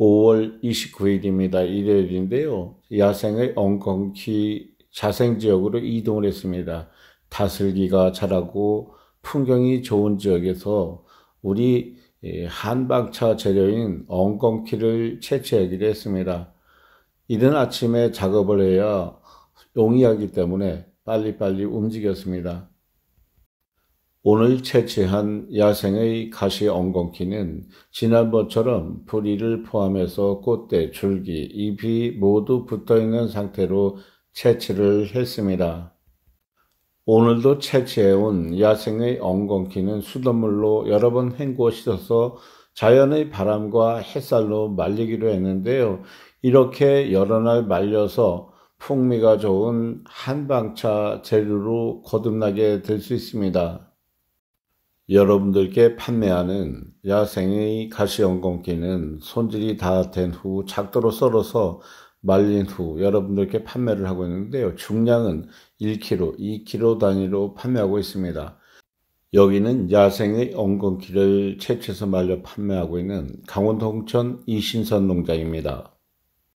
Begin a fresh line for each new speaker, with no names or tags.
5월 29일입니다. 일요일인데요. 야생의 엉겅퀴 자생 지역으로 이동을 했습니다. 다슬기가 자라고 풍경이 좋은 지역에서 우리 예, 한방차 재료인 엉겅퀴를 채취하기로 했습니다. 이른 아침에 작업을 해야 용이하기 때문에 빨리빨리 움직였습니다. 오늘 채취한 야생의 가시 엉겅퀴는 지난번처럼 뿌리를 포함해서 꽃대, 줄기, 잎이 모두 붙어있는 상태로 채취를 했습니다. 오늘도 채취해온 야생의 엉겅퀴는 수돗물로 여러 번 헹구어 씻어서 자연의 바람과 햇살로 말리기로 했는데요. 이렇게 여러 날 말려서 풍미가 좋은 한방차 재료로 거듭나게 될 수 있습니다. 여러분들께 판매하는 야생의 가시연공기는 손질이 다 된 후 작도로 썰어서 말린 후 여러분들께 판매를 하고 있는데요. 중량은 1kg, 2kg 단위로 판매하고 있습니다. 여기는 야생의 엉겅퀴를 채취해서 말려 판매하고 있는 강원동천 이신선 농장입니다.